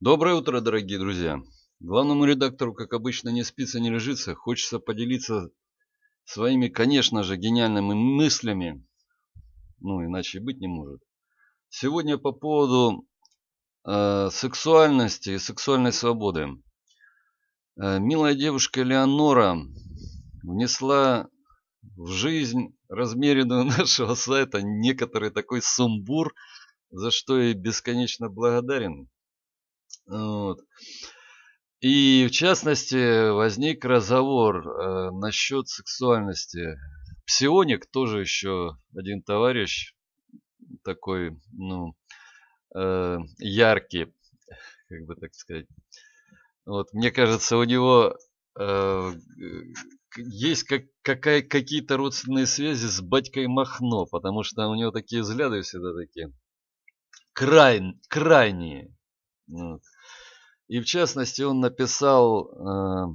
Доброе утро, дорогие друзья. Главному редактору, как обычно, не спится, не лежится. Хочется поделиться своими, конечно же, гениальными мыслями. Ну, иначе и быть не может. Сегодня по поводу э, сексуальности и сексуальной свободы. Э, милая девушка Леонора внесла в жизнь размеренную нашего сайта некоторый такой сумбур, за что я бесконечно благодарен. Вот. И в частности возник разговор э, насчет сексуальности. Псионик тоже еще один товарищ такой, ну, э, яркий, как бы так сказать. Вот, мне кажется, у него э, есть как, какая, какие-то родственные связи с батькой Махно, потому что у него такие взгляды всегда такие край, крайние. Вот. И в частности он написал э,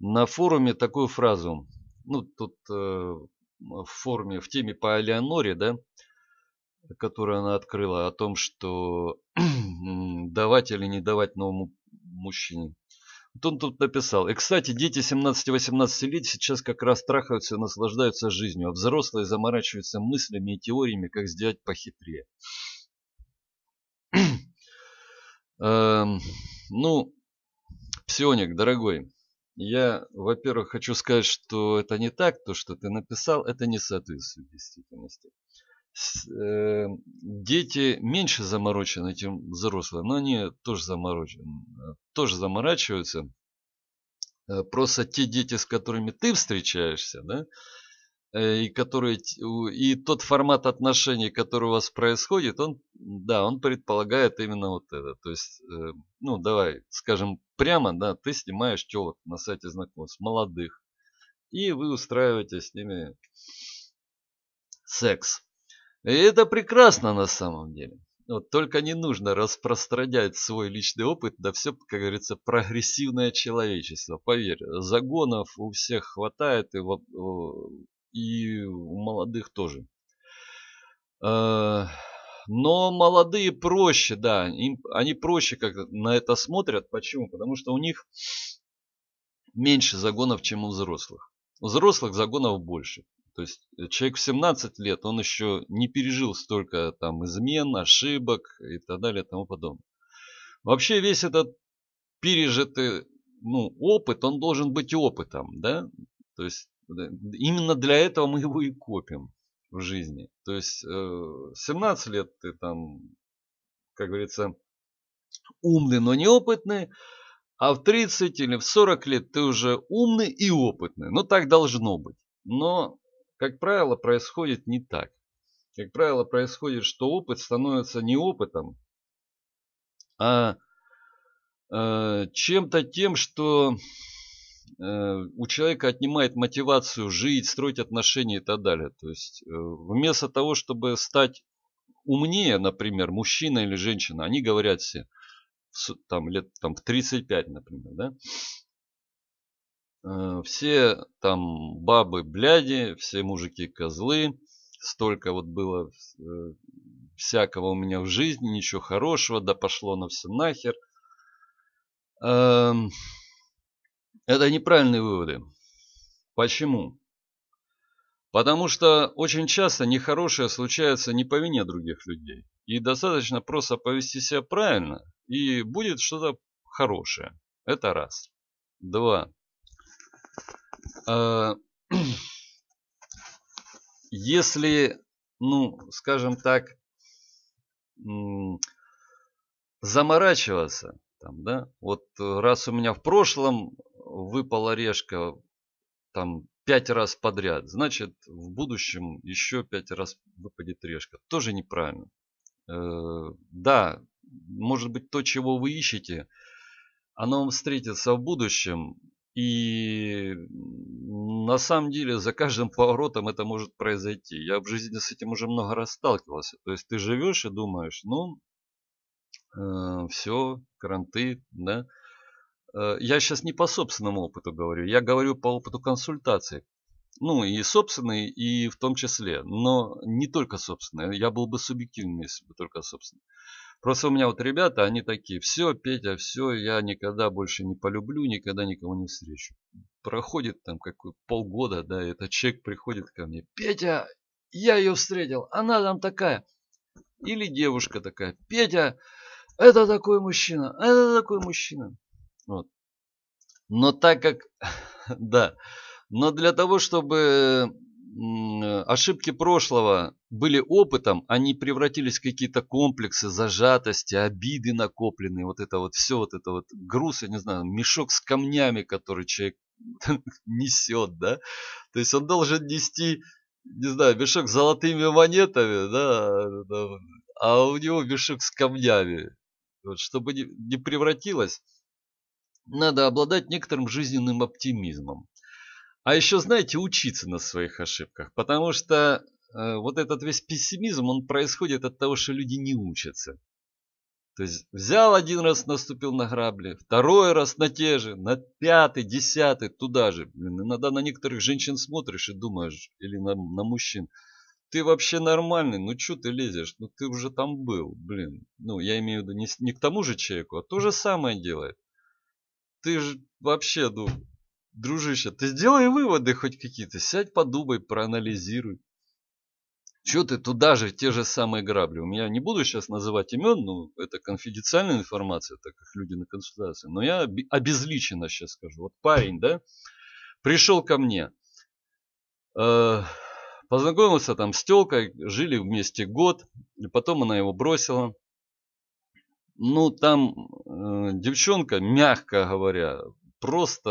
на форуме такую фразу. Ну, тут э, в форуме, в теме по Элеоноре, да, которую она открыла, о том, что давать или не давать новому мужчине. Вот он тут написал. И, кстати, дети 17-18 лет сейчас как раз трахаются и наслаждаются жизнью, а взрослые заморачиваются мыслями и теориями, как сделать похитрее. Эм, ну, Псионик, дорогой, я, во-первых, хочу сказать, что это не так, то, что ты написал, это не соответствует действительности. Э, дети меньше заморочены, чем взрослые, но они тоже заморочены, э, тоже заморачиваются. Э, просто те дети, с которыми ты встречаешься, да, Э, и который и тот формат отношений, который у вас происходит, он, да, он предполагает именно вот это. То есть, э, ну, давай, скажем прямо, да, ты снимаешь телок на сайте знакомств молодых, и вы устраиваете с ними секс. И это прекрасно на самом деле. Вот только не нужно распространять свой личный опыт на все, как говорится, прогрессивное человечество. Поверь, загонов у всех хватает, и и у молодых тоже. Э, но молодые проще, да, им, они проще как на это смотрят. Почему? Потому что у них меньше загонов, чем у взрослых. У взрослых загонов больше. То есть э, человек в 17 лет, он еще не пережил столько там измен, ошибок и так далее и тому подобное. Вообще весь этот пережитый ну, опыт, он должен быть опытом, да? То есть Именно для этого мы его и копим в жизни. То есть 17 э, лет ты там, как говорится, умный, но неопытный, а в 30 или в 40 лет ты уже умный и опытный. Ну так должно быть. Но, как правило, происходит не так. Как правило, происходит, что опыт становится не опытом, а э, чем-то тем, что Э, у человека отнимает мотивацию жить, строить отношения и так далее. То есть э, вместо того, чтобы стать умнее, например, мужчина или женщина, они говорят все, там лет там, в 35, например, да, э, все там бабы бляди, все мужики козлы, столько вот было всякого у меня в жизни, ничего хорошего, да пошло на все нахер. Эм, это неправильные выводы. Почему? Потому что очень часто нехорошее случается не по вине других людей. И достаточно просто повести себя правильно, и будет что-то хорошее. Это раз. Два. А, если, ну, скажем так, заморачиваться, там, да, вот раз у меня в прошлом выпал орешка там пять раз подряд, значит в будущем еще пять раз выпадет решка. Тоже неправильно. Э, да, может быть то, чего вы ищете, оно вам встретится в будущем, и на самом деле за каждым поворотом это может произойти. Я в жизни с этим уже много раз сталкивался. То есть ты живешь и думаешь, ну, э, все, кранты, да, Э, я сейчас не по собственному опыту говорю, я говорю по опыту консультаций. Ну, и собственный, и в том числе. Но не только собственный. Я был бы субъективным, если бы только собственный. Просто у меня вот ребята, они такие, все, Петя, все, я никогда больше не полюблю, никогда никого не встречу. Проходит там как полгода, да, и этот человек приходит ко мне, Петя, я ее встретил, она там такая. Или девушка такая, Петя, это такой мужчина, это такой мужчина. Вот. Но так как, да, но для того, чтобы э, ошибки прошлого были опытом, они превратились в какие-то комплексы, зажатости, обиды накопленные, вот это вот все, вот это вот груз, я не знаю, мешок с камнями, который человек несет, да, то есть он должен нести, не знаю, мешок с золотыми монетами, да, э, а у него мешок с камнями, вот, чтобы не, не превратилось надо обладать некоторым жизненным оптимизмом. А еще, знаете, учиться на своих ошибках, потому что э, вот этот весь пессимизм, он происходит от того, что люди не учатся. То есть взял один раз, наступил на грабли, второй раз на те же, на пятый, десятый, туда же. Блин, иногда на некоторых женщин смотришь и думаешь, или на, на мужчин, ты вообще нормальный, ну что ты лезешь, ну ты уже там был, блин. Ну, я имею в виду не, не к тому же человеку, а то же самое делает ты же вообще, ну, дружище, ты сделай выводы хоть какие-то, сядь подумай, проанализируй. Чего ты туда же те же самые грабли? У меня не буду сейчас называть имен, ну, это конфиденциальная информация, так как люди на консультации, но я обезличенно сейчас скажу. Вот парень, да, пришел ко мне, э, познакомился там с телкой, жили вместе год, и потом она его бросила. Ну, там э, девчонка, мягко говоря, просто,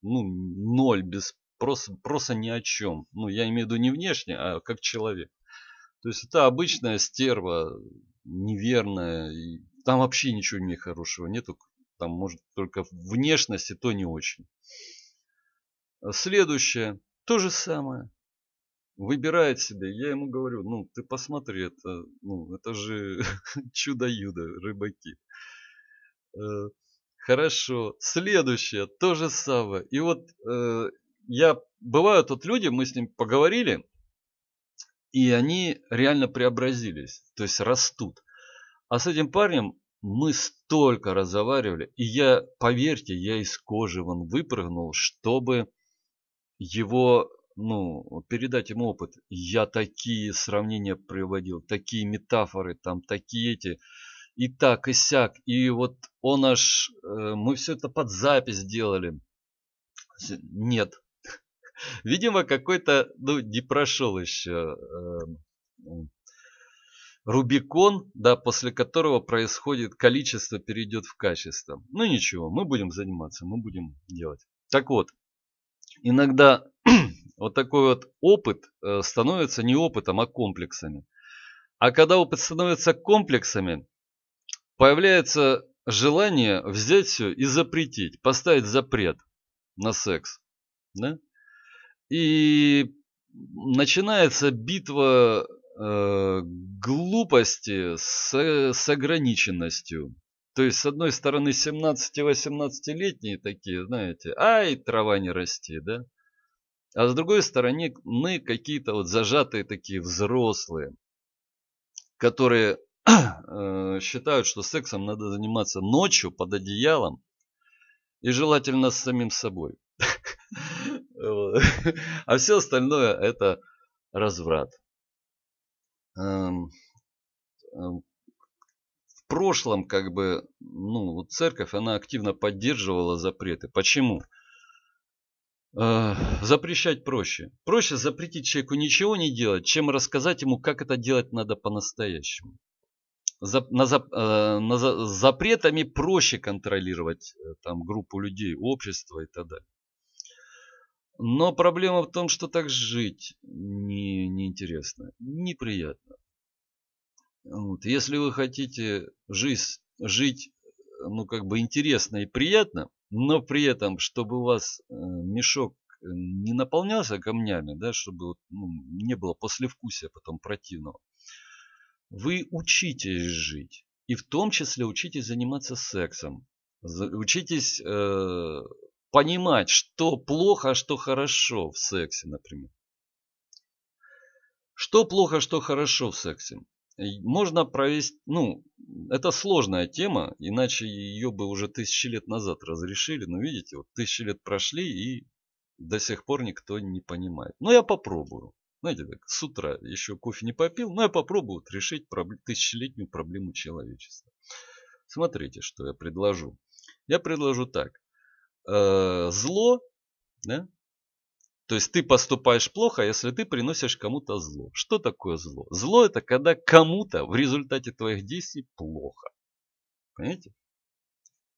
ну, ноль, без, просто, просто ни о чем. Ну, я имею в виду не внешне, а как человек. То есть это обычная стерва, неверная. И там вообще ничего не хорошего нету. Там, может, только внешность, и то не очень. Следующее. То же самое выбирает себе. Я ему говорю, ну, ты посмотри, это, ну, это же чудо-юдо, рыбаки. Э, хорошо. Следующее, то же самое. И вот э, я, бывают тут люди, мы с ним поговорили, и они реально преобразились, то есть растут. А с этим парнем мы столько разговаривали, и я, поверьте, я из кожи вон выпрыгнул, чтобы его ну, передать им опыт. Я такие сравнения приводил, такие метафоры, там, такие эти, и так, и сяк. И вот он аж, э, мы все это под запись делали. Нет. Видимо, какой-то, ну, не прошел еще эм, Рубикон, да, после которого происходит количество перейдет в качество. Ну ничего, мы будем заниматься, мы будем делать. Так вот, иногда вот такой вот опыт э, становится не опытом, а комплексами. А когда опыт становится комплексами, появляется желание взять все и запретить, поставить запрет на секс. Да? И начинается битва э, глупости с, с ограниченностью. То есть, с одной стороны, 17-18-летние такие, знаете, ай, трава не расти, да? А с другой стороны, мы какие-то вот зажатые такие взрослые, которые э, считают, что сексом надо заниматься ночью под одеялом и желательно с самим собой. А все остальное это разврат. Эм, эм, в прошлом, как бы, ну, вот церковь, она активно поддерживала запреты. Почему? Э, запрещать проще. Проще запретить человеку ничего не делать, чем рассказать ему, как это делать надо по-настоящему. За, на, за, э, на за, запретами проще контролировать э, там группу людей, общество и так далее. Но проблема в том, что так жить не, неинтересно, неприятно. Вот. Если вы хотите жизнь, жить, э, ну, как бы интересно и приятно, но при этом, чтобы у вас э, мешок э, не наполнялся камнями, да, чтобы ну, не было послевкусия потом противного, вы учитесь жить. И в том числе учитесь заниматься сексом. Учитесь э, понимать, что плохо, а что хорошо в сексе, например. Что плохо, а что хорошо в сексе? Можно провести, ну, это сложная тема, иначе ее бы уже тысячи лет назад разрешили. Но видите, вот тысячи лет прошли и до сих пор никто не понимает. Но я попробую. Знаете, так, с утра еще кофе не попил, но я попробую вот решить проблем, тысячелетнюю проблему человечества. Смотрите, что я предложу. Я предложу так. Э, зло да, то есть ты поступаешь плохо, а если ты приносишь кому-то зло. Что такое зло? Зло это когда кому-то в результате твоих действий плохо. Понимаете?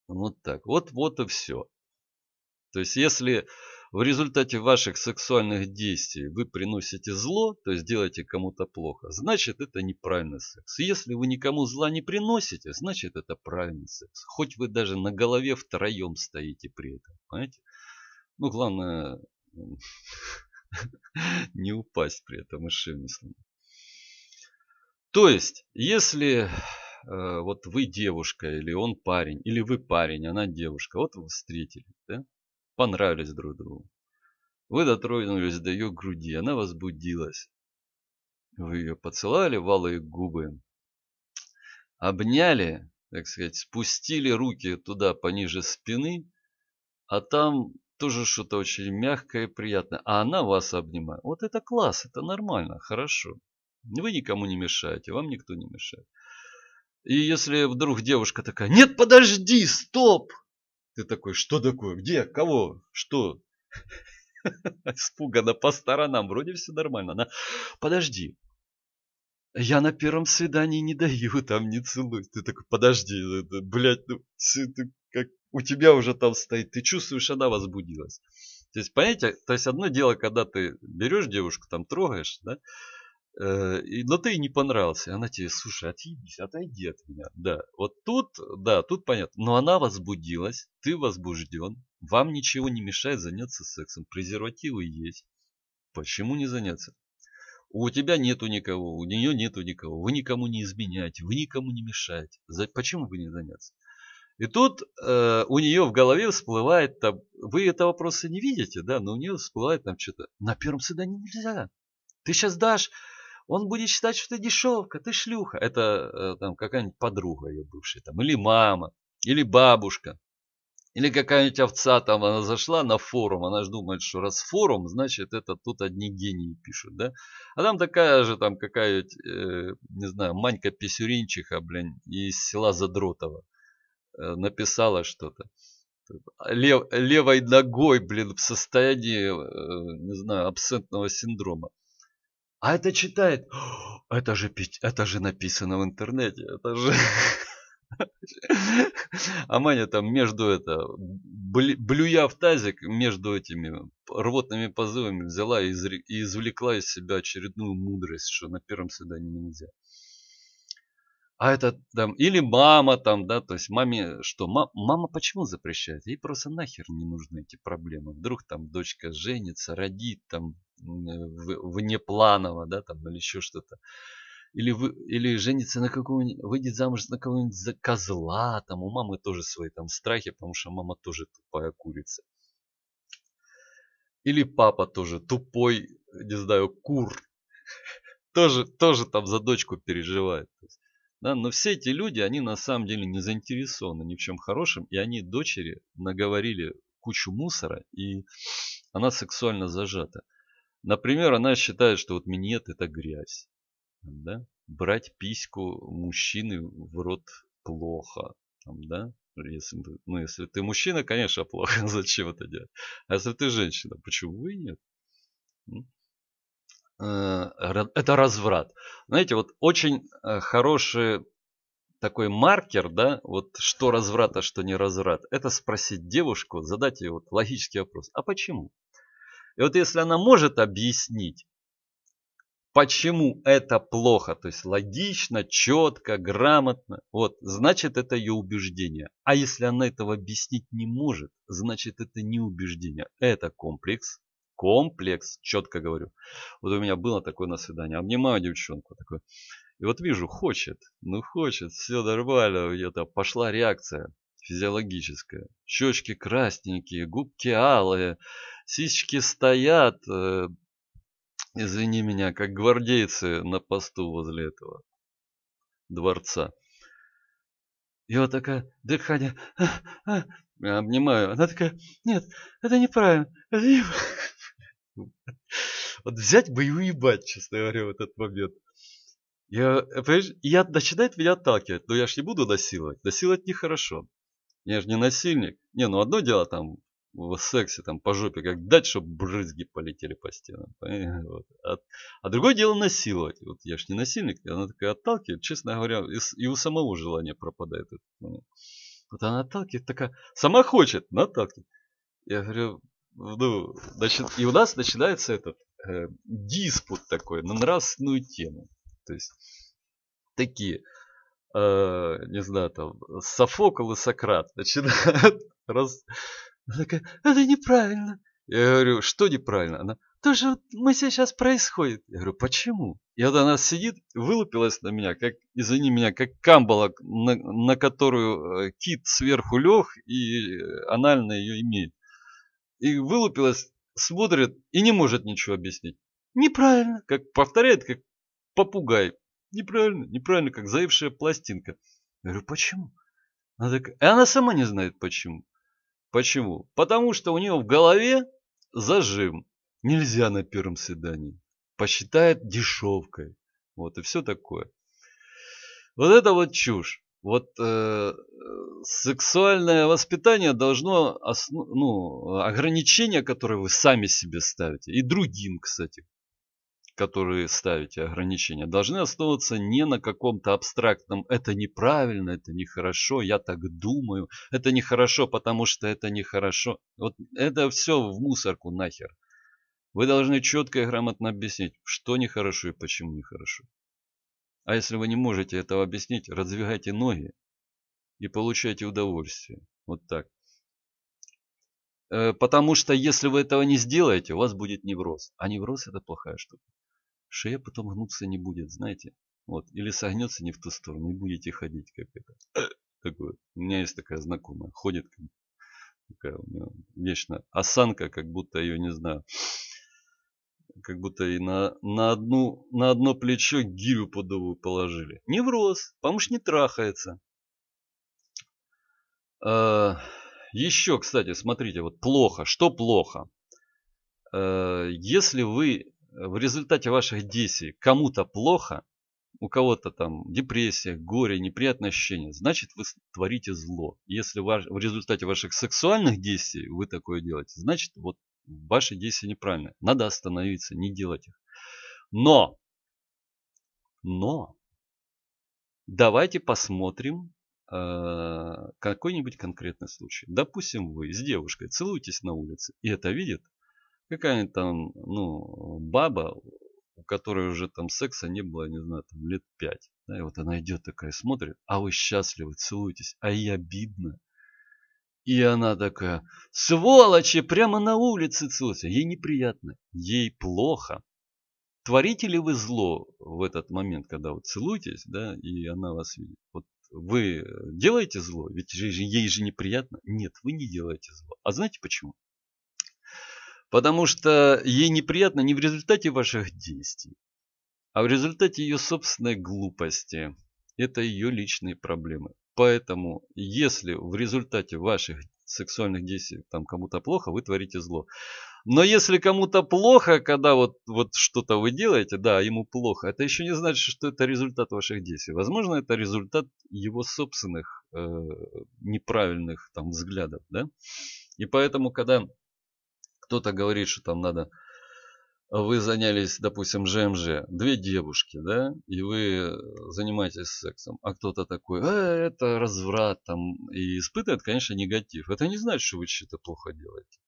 Вот так. Вот, вот и все. То есть если в результате ваших сексуальных действий вы приносите зло, то есть делаете кому-то плохо, значит это неправильный секс. Если вы никому зла не приносите, значит это правильный секс. Хоть вы даже на голове втроем стоите при этом. Понимаете? Ну, главное, не упасть при этом и шею То есть, если э, вот вы девушка, или он парень, или вы парень, она девушка, вот вы встретили, да? понравились друг другу. Вы дотронулись до ее груди, она возбудилась. Вы ее поцеловали в алые губы, обняли, так сказать, спустили руки туда пониже спины, а там тоже что-то очень мягкое и приятное. А она вас обнимает. Вот это класс, это нормально, хорошо. Вы никому не мешаете, вам никто не мешает. И если вдруг девушка такая, нет, подожди, стоп! Ты такой, что такое, где, кого, что? Испугана по сторонам, вроде все нормально. Она, подожди, я на первом свидании не даю, там не целую". Ты такой, подожди, это, блядь, ну, ты у тебя уже там стоит, ты чувствуешь, она возбудилась. То есть, понимаете, то есть одно дело, когда ты берешь девушку, там трогаешь, да, э, и, но ты ей не понравился, она тебе, слушай, отъебись, отойди от меня, да. Вот тут, да, тут понятно, но она возбудилась, ты возбужден, вам ничего не мешает заняться сексом, презервативы есть, почему не заняться? У тебя нету никого, у нее нету никого, вы никому не изменяете, вы никому не мешаете, почему бы не заняться? И тут э, у нее в голове всплывает там, вы этого просто не видите, да, но у нее всплывает там что-то. На первом свидании нельзя. Ты сейчас дашь, он будет считать, что ты дешевка, ты шлюха. Это э, там какая-нибудь подруга ее бывшая, там, или мама, или бабушка. Или какая-нибудь овца там, она зашла на форум, она же думает, что раз форум, значит, это тут одни гении пишут, да? А там такая же там какая-нибудь, э, не знаю, Манька Писюринчиха, блин, из села Задротова. Э, написала что-то. Лев, левой ногой, блин, в состоянии, э, не знаю, абсентного синдрома. А это читает. Это же, это же написано в интернете. Это же... А Маня там между это, блюя в тазик между этими рвотными позывами взяла и извлекла из себя очередную мудрость, что на первом свидании нельзя а это там, или мама там, да, то есть маме что, мам, мама почему запрещает? Ей просто нахер не нужны эти проблемы. Вдруг там дочка женится, родит там э, в, внепланово, да, там, или еще что-то. Или, вы, или женится на какого-нибудь, выйдет замуж на кого-нибудь за козла, там, у мамы тоже свои там страхи, потому что мама тоже тупая курица. Или папа тоже тупой, не знаю, кур. Тоже, тоже там за дочку переживает. То есть, да, но все эти люди, они на самом деле не заинтересованы ни в чем хорошем, и они дочери наговорили кучу мусора, и она сексуально зажата. Например, она считает, что вот минет это грязь. Да? Брать письку мужчины в рот плохо. Там, да? если, ну, если ты мужчина, конечно, плохо, зачем это делать. А если ты женщина, почему и нет? Ну, Э, это разврат. Знаете, вот очень э, хороший такой маркер, да, вот что разврат, а что не разврат, это спросить девушку, задать ей вот логический вопрос, а почему? И вот если она может объяснить, почему это плохо, то есть логично, четко, грамотно, вот, значит это ее убеждение. А если она этого объяснить не может, значит это не убеждение, это комплекс, Комплекс, четко говорю. Вот у меня было такое на свидание. Обнимаю девчонку. Такой. И вот вижу, хочет. Ну хочет, все нормально. Где-то пошла реакция физиологическая. Щечки красненькие, губки алые, сиськи стоят. Э, извини меня, как гвардейцы на посту возле этого дворца. И вот такая, дыхание, а, а, обнимаю. Она такая, нет, это неправильно. Это неправильно. Вот взять бы и уебать, честно говоря, в этот момент. Я, понимаешь, я начинает меня отталкивать, но я ж не буду насиловать. Насиловать нехорошо. Я же не насильник. Не, ну одно дело там в сексе там по жопе как дать, чтобы брызги полетели по стенам. Вот. А, а другое дело насиловать. Вот я ж не насильник, она такая отталкивает, честно говоря, и, и у самого желания пропадает Вот она отталкивает, такая, сама хочет, но отталкивает. Я говорю, ну, значит, и у нас начинается этот э, диспут такой на нравственную тему. То есть такие, э, не знаю, там, Софокл и Сократ начинают раз... Она такая, это неправильно. Я говорю, что неправильно? Она, то же мы сейчас происходит. Я говорю, почему? И вот она сидит, вылупилась на меня, как, извини меня, как камбала, на, на которую э, кит сверху лег и э, анально ее имеет и вылупилась, смотрит и не может ничего объяснить. Неправильно, как повторяет, как попугай. Неправильно, неправильно, как заевшая пластинка. Я говорю, почему? Она так, и она сама не знает почему. Почему? Потому что у нее в голове зажим. Нельзя на первом свидании. Посчитает дешевкой. Вот и все такое. Вот это вот чушь. Вот э, сексуальное воспитание должно, основ, ну, ограничения, которые вы сами себе ставите, и другим, кстати, которые ставите ограничения, должны основываться не на каком-то абстрактном «это неправильно, это нехорошо, я так думаю, это нехорошо, потому что это нехорошо». Вот это все в мусорку нахер. Вы должны четко и грамотно объяснить, что нехорошо и почему нехорошо. А если вы не можете этого объяснить, раздвигайте ноги и получайте удовольствие. Вот так. Э, потому что если вы этого не сделаете, у вас будет невроз. А невроз это плохая штука. Шея потом гнуться не будет, знаете. Вот. Или согнется не в ту сторону, и будете ходить как это. Такое. У меня есть такая знакомая, ходит такая у меня вечно осанка, как будто ее не знаю как будто и на, на, одну, на одно плечо гирю подовую положили. Невроз, помощь не трахается. А, еще, кстати, смотрите, вот плохо. Что плохо? А, если вы в результате ваших действий кому-то плохо, у кого-то там депрессия, горе, неприятное ощущение, значит вы творите зло. Если ваш, в результате ваших сексуальных действий вы такое делаете, значит вот ваши действия неправильные. Надо остановиться, не делать их. Но, но, давайте посмотрим э, какой-нибудь конкретный случай. Допустим, вы с девушкой целуетесь на улице, и это видит какая-нибудь там, ну, баба, у которой уже там секса не было, не знаю, там лет пять. Да, и вот она идет такая, смотрит, а вы счастливы, целуетесь, а ей обидно. И она такая, сволочи, прямо на улице целуются. Ей неприятно, ей плохо. Творите ли вы зло в этот момент, когда вы целуетесь, да, и она вас видит? Вот вы делаете зло, ведь ей же неприятно. Нет, вы не делаете зло. А знаете почему? Потому что ей неприятно не в результате ваших действий, а в результате ее собственной глупости. Это ее личные проблемы. Поэтому, если в результате ваших сексуальных действий там кому-то плохо, вы творите зло. Но если кому-то плохо, когда вот, вот что-то вы делаете, да, ему плохо, это еще не значит, что это результат ваших действий. Возможно, это результат его собственных э, неправильных там взглядов, да. И поэтому, когда кто-то говорит, что там надо вы занялись, допустим, ЖМЖ, две девушки, да, и вы э, занимаетесь сексом, а кто-то такой, э, это разврат там, и испытывает, конечно, негатив. Это не значит, что вы что-то плохо делаете.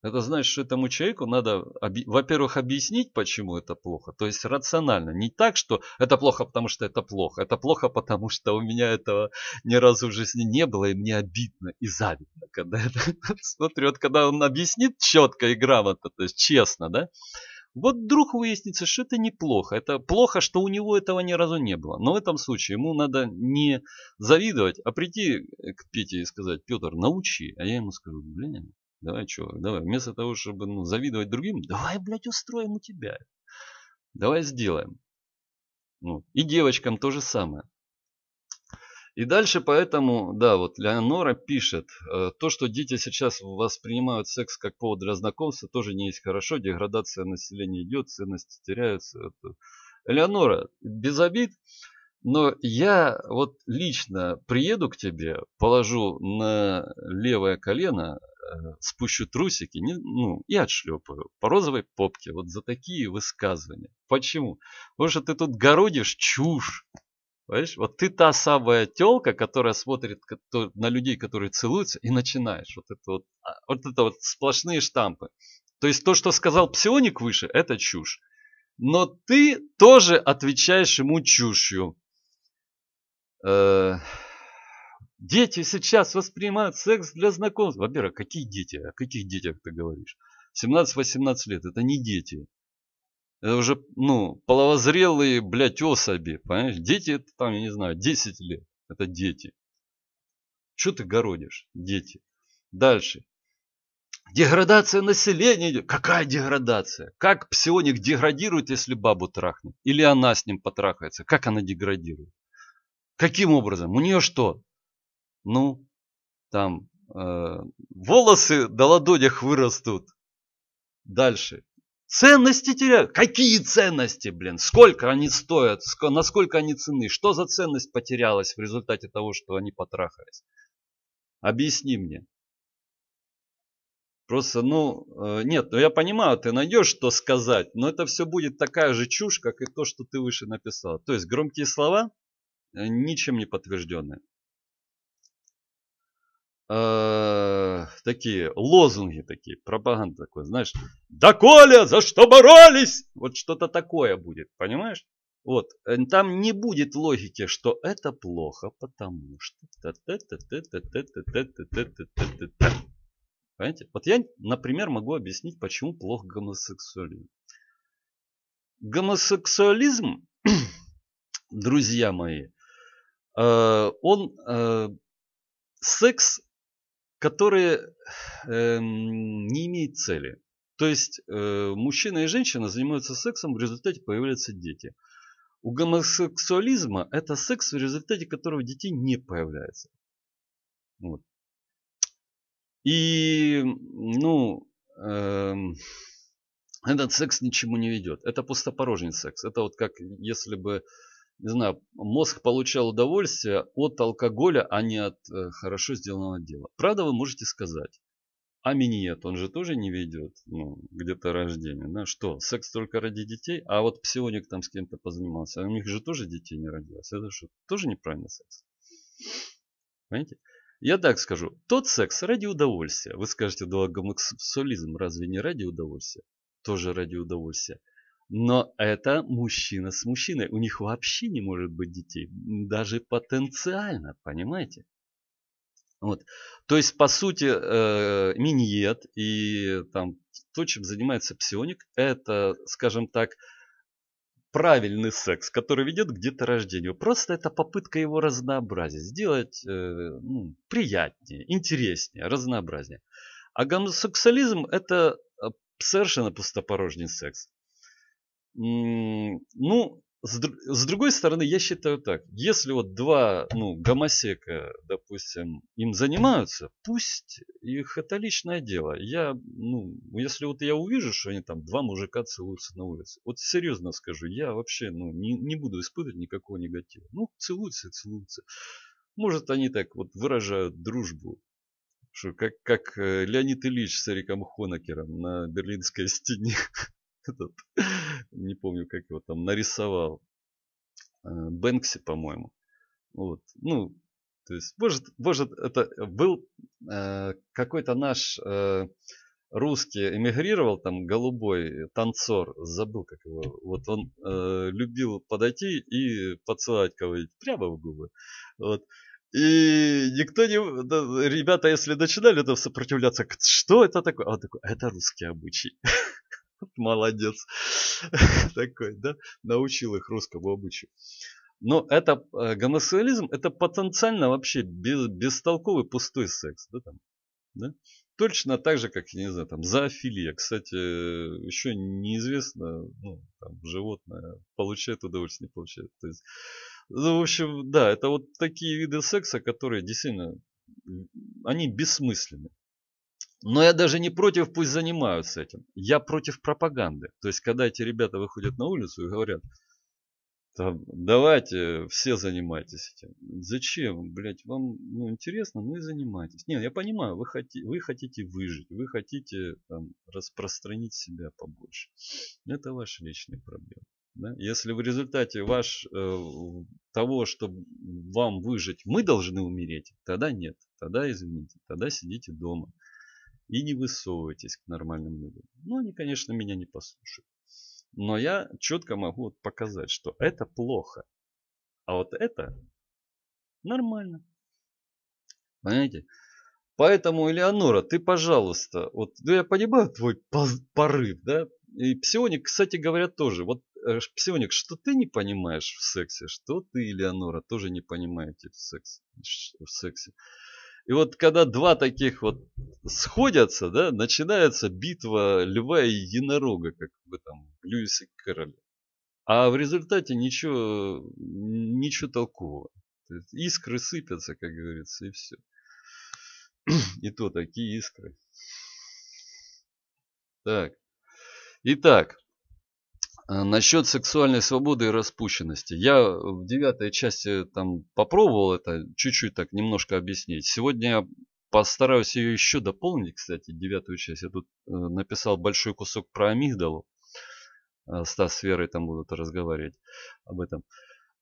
Это значит, что этому человеку надо, во-первых, объяснить, почему это плохо. То есть рационально. Не так, что это плохо, потому что это плохо. Это плохо, потому что у меня этого ни разу в жизни не было, и мне обидно и завидно, когда это смотрю. Вот когда он объяснит четко и грамотно, то есть честно, да, вот вдруг выяснится, что это неплохо. Это плохо, что у него этого ни разу не было. Но в этом случае ему надо не завидовать, а прийти к Пете и сказать, Петр, научи. А я ему скажу, блин, давай, чувак, давай. Вместо того, чтобы ну, завидовать другим, давай, блядь, устроим у тебя. Давай сделаем. Ну, и девочкам то же самое. И дальше поэтому, да, вот Леонора пишет, э, то, что дети сейчас воспринимают секс как повод для знакомства, тоже не есть хорошо, деградация населения идет, ценности теряются. Это... Леонора, без обид, но я вот лично приеду к тебе, положу на левое колено, э, спущу трусики не, ну, и отшлепаю по розовой попке вот за такие высказывания. Почему? Потому что ты тут городишь чушь. Понимаешь? Вот ты та самая телка, которая смотрит на людей, которые целуются, и начинаешь. Вот это вот, а, вот это вот сплошные штампы. То есть то, что сказал псионик выше, это чушь. Но ты тоже отвечаешь ему чушью. Э, дети сейчас воспринимают секс для знакомств. Во-первых, какие дети? О каких детях ты говоришь? 17-18 лет, это не дети. Это уже, ну, половозрелые, блядь, особи, понимаешь? Дети это там, я не знаю, 10 лет. Это дети. Что ты городишь, дети? Дальше. Деградация населения. Какая деградация? Как псионик деградирует, если бабу трахнет? Или она с ним потрахается? Как она деградирует? Каким образом? У нее что? Ну, там, э, волосы до ладонях вырастут. Дальше. Ценности теряют. Какие ценности, блин? Сколько они стоят? Насколько они ценны? Что за ценность потерялась в результате того, что они потрахались? Объясни мне. Просто, ну, э, нет, ну я понимаю, ты найдешь что сказать, но это все будет такая же чушь, как и то, что ты выше написал. То есть громкие слова, э, ничем не подтвержденные э, такие лозунги такие, пропаганда такой, знаешь, да Коля, за что боролись? Вот что-то такое будет, понимаешь? Вот, там не будет логики, что это плохо, потому что... Понимаете? Вот я, например, могу объяснить, почему плох гомосексуализм. Гомосексуализм, друзья мои, он секс которые э, не имеют цели. То есть э, мужчина и женщина занимаются сексом, в результате появляются дети. У гомосексуализма это секс, в результате которого детей не появляется. Вот. И, ну, э, этот секс ничему не ведет. Это пустопорожний секс. Это вот как если бы не знаю, мозг получал удовольствие от алкоголя, а не от э, хорошо сделанного дела. Правда, вы можете сказать, а миньет, он же тоже не ведет, ну, где-то рождение, да, что, секс только ради детей, а вот псионик там с кем-то позанимался, а у них же тоже детей не родилось, это что, тоже неправильный секс? Понимаете? Я так скажу, тот секс ради удовольствия. Вы скажете, да гомосексуализм разве не ради удовольствия? Тоже ради удовольствия. Но это мужчина с мужчиной. У них вообще не может быть детей. Даже потенциально, понимаете? Вот. То есть, по сути, э, миньет и там, то, чем занимается псионик, это, скажем так, правильный секс, который ведет к деторождению. Просто это попытка его разнообразить, сделать э, ну, приятнее, интереснее, разнообразнее. А гомосексуализм – это э, совершенно пустопорожний секс. Ну, с, др с другой стороны, я считаю так. Если вот два ну, гомосека, допустим, им занимаются, пусть их это личное дело. Я, ну, если вот я увижу, что они там два мужика целуются на улице, вот серьезно скажу, я вообще ну, не, не буду испытывать никакого негатива. Ну, целуются целуются. Может, они так вот выражают дружбу. Что, как, как э, Леонид Ильич с Эриком Хонакером на Берлинской стене. этот, не помню, как его там нарисовал. Э, Бэнкси, по-моему. Вот. Ну, то есть, может, может это был э, какой-то наш э, русский эмигрировал, там, голубой танцор, забыл, как его, вот он э, любил подойти и поцеловать кого-нибудь прямо в губы. Вот. И никто не... Да, ребята, если начинали там сопротивляться, что это такое? А он такой, «А это русский обычай. Молодец. Такой, да? Научил их русскому обычаю. Но это э, гомосексуализм, это потенциально вообще без, бестолковый пустой секс. Да, там, да? Точно так же, как, я не знаю, там, зоофилия. Кстати, еще неизвестно, ну, там, животное получает удовольствие, не получает. То есть, ну, в общем, да, это вот такие виды секса, которые действительно, они бессмысленны. Но я даже не против, пусть занимаются этим. Я против пропаганды. То есть, когда эти ребята выходят на улицу и говорят, там, давайте все занимайтесь этим. Зачем, блять, вам ну, интересно, ну и занимайтесь. Нет, ну, я понимаю, вы, хоти, вы хотите выжить, вы хотите там, распространить себя побольше. Это ваши личные проблемы. Да? Если в результате ваш, э, того, чтобы вам выжить, мы должны умереть, тогда нет, тогда извините, тогда сидите дома и не высовывайтесь к нормальным людям. Ну, они, конечно, меня не послушают. Но я четко могу показать, что это плохо. А вот это нормально. Понимаете? Поэтому, Элеонора, ты, пожалуйста, вот ну, я понимаю твой порыв, да? И псионик, кстати говоря, тоже. Вот э, псионик, что ты не понимаешь в сексе, что ты, Элеонора, тоже не понимаете в сексе. В сексе. И вот когда два таких вот сходятся, да, начинается битва льва и единорога, как бы там Льюис и Кэроль. А в результате ничего, ничего толкового. То есть искры сыпятся, как говорится, и все. И то такие искры. Так. Итак, Э, Насчет сексуальной свободы и распущенности. Я в девятой части там попробовал это чуть-чуть так немножко объяснить. Сегодня я постараюсь ее еще дополнить, кстати, девятую часть. Я тут э, написал большой кусок про амигдалу. Э, Стас с Верой там будут разговаривать об этом.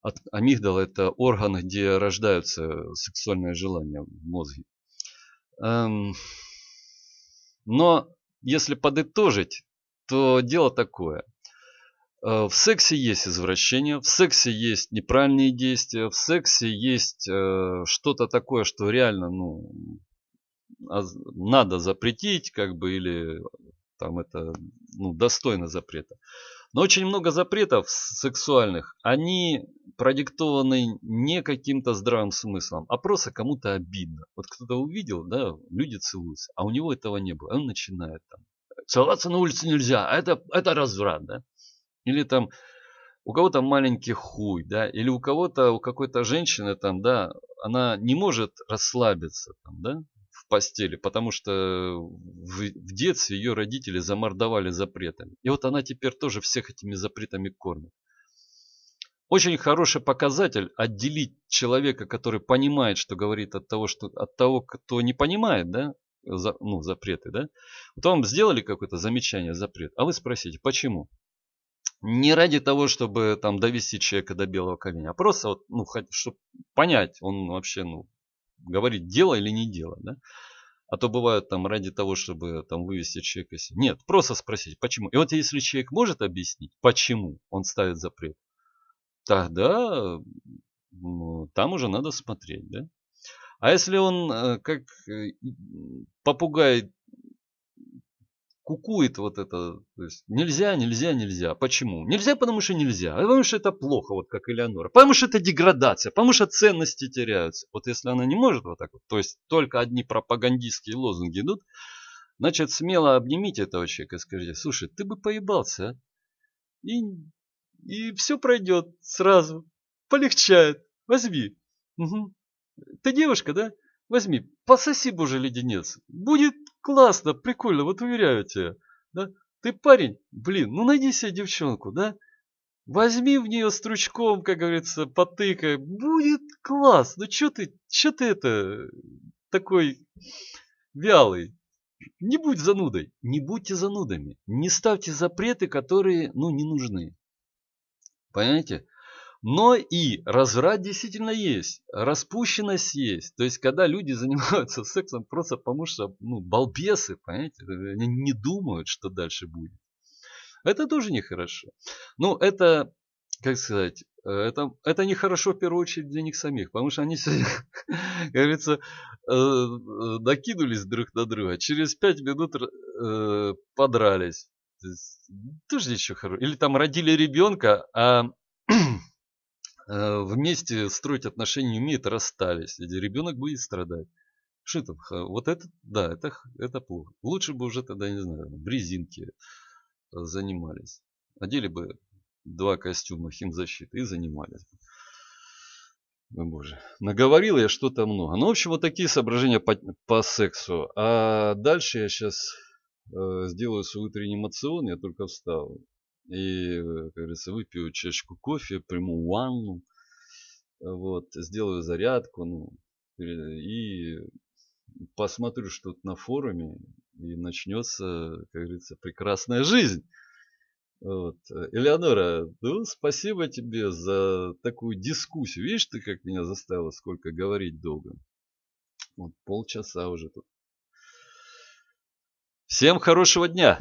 От, амигдала это орган, где рождаются сексуальные желания в мозге. Эм, но если подытожить, то дело такое – Э, в сексе есть извращение, в сексе есть неправильные действия, в сексе есть э, что-то такое, что реально ну, а, надо запретить, как бы, или там это ну, достойно запрета. Но очень много запретов сексуальных, они продиктованы не каким-то здравым смыслом, а просто кому-то обидно. Вот кто-то увидел, да, люди целуются, а у него этого не было. Он начинает там, целоваться на улице нельзя, а это, это разврат, да. Или там у кого-то маленький хуй, да, или у кого-то, у какой-то женщины там, да, она не может расслабиться там, да, в постели, потому что в, в детстве ее родители замордовали запретами. И вот она теперь тоже всех этими запретами кормит. Очень хороший показатель отделить человека, который понимает, что говорит от того, что, от того кто не понимает, да, за, ну, запреты, да. Вот вам сделали какое-то замечание, запрет, а вы спросите, почему? не ради того, чтобы там довести человека до белого коленя, а просто вот, ну, чтобы понять, он вообще, ну, говорит, дело или не дело, да? А то бывают там ради того, чтобы там вывести человека. Нет, просто спросить, почему. И вот если человек может объяснить, почему он ставит запрет, тогда ну, там уже надо смотреть, да? А если он э, как э, попугай кукует вот это. То есть нельзя, нельзя, нельзя. Почему? Нельзя, потому что нельзя. А потому что это плохо, вот как Элеонора. Потому что это деградация, потому что ценности теряются. Вот если она не может вот так вот, то есть только одни пропагандистские лозунги идут, значит смело обнимите этого человека и скажите, слушай, ты бы поебался, а? И, и все пройдет сразу. Полегчает. Возьми. Угу. Ты девушка, да? Возьми, пососи, боже, леденец. Будет классно, прикольно, вот уверяю тебя. Да? Ты парень, блин, ну найди себе девчонку, да? Возьми в нее стручком, как говорится, потыкай. Будет класс. Ну что ты, что ты это, такой вялый? Не будь занудой. Не будьте занудами. Не ставьте запреты, которые, ну, не нужны. Понимаете? Но и разврат действительно есть, распущенность есть. То есть, когда люди занимаются сексом просто потому, что ну, балбесы, понимаете, они не думают, что дальше будет. Это тоже нехорошо. Ну, это, как сказать, э, это, это нехорошо в первую очередь для них самих, потому что они сегодня, как говорится, э, э, накинулись друг на друга, а через пять минут подрались. То есть, тоже ничего хорошего. Или там родили ребенка, а Э, вместе строить отношения не умеют, расстались. Ведь ребенок будет страдать. Что это? Вот это, да, это, это плохо. Лучше бы уже тогда, не знаю, в резинке э, занимались. Одели бы два костюма химзащиты и занимались Ой, боже. Наговорил я что-то много. Ну, в общем, вот такие соображения по, по сексу. А дальше я сейчас э, сделаю свой утренний эмоцион. Я только встал. И, э, как говорится, выпью чашку кофе, приму ванну, вот, сделаю зарядку, ну, и посмотрю что-то на форуме, и начнется, как говорится, прекрасная жизнь. Вот. Элеонора, ну, спасибо тебе за такую дискуссию. Видишь, ты как меня заставила сколько говорить долго. Вот полчаса уже тут. Всем хорошего дня!